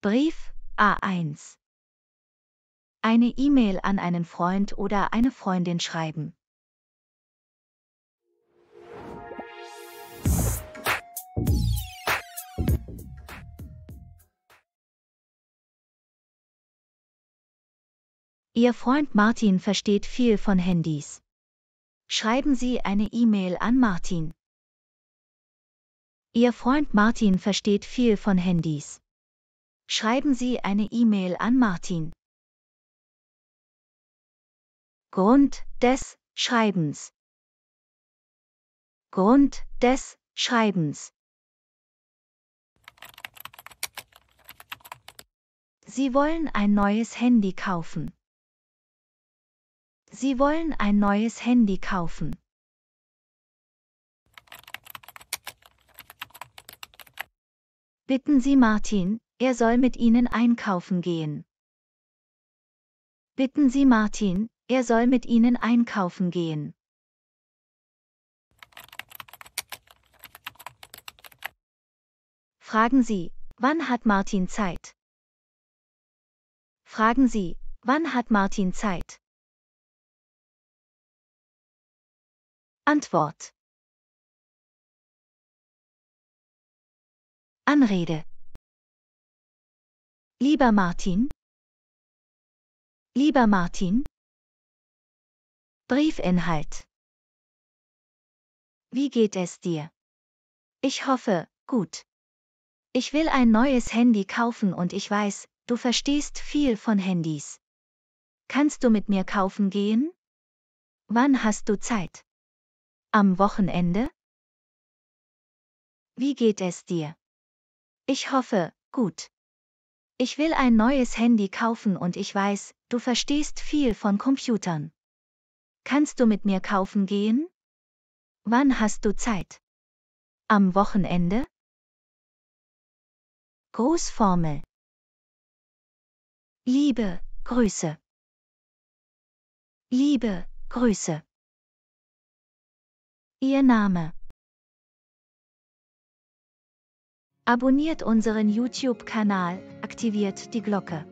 Brief A1 Eine E-Mail an einen Freund oder eine Freundin schreiben. Ihr Freund Martin versteht viel von Handys. Schreiben Sie eine E-Mail an Martin. Ihr Freund Martin versteht viel von Handys schreiben Sie eine E-Mail an Martin. Grund des Schreibens Grund des Schreibens Sie wollen ein neues Handy kaufen. Sie wollen ein neues Handy kaufen. Bitten Sie Martin, er soll mit ihnen einkaufen gehen. Bitten Sie Martin, er soll mit ihnen einkaufen gehen. Fragen Sie, wann hat Martin Zeit? Fragen Sie, wann hat Martin Zeit? Antwort. Anrede. Lieber Martin. Lieber Martin. Briefinhalt. Wie geht es dir? Ich hoffe, gut. Ich will ein neues Handy kaufen und ich weiß, du verstehst viel von Handys. Kannst du mit mir kaufen gehen? Wann hast du Zeit? Am Wochenende? Wie geht es dir? Ich hoffe, gut. Ich will ein neues Handy kaufen und ich weiß, du verstehst viel von Computern. Kannst du mit mir kaufen gehen? Wann hast du Zeit? Am Wochenende? Großformel. Liebe, Grüße. Liebe, Grüße. Ihr Name. Abonniert unseren YouTube-Kanal, aktiviert die Glocke.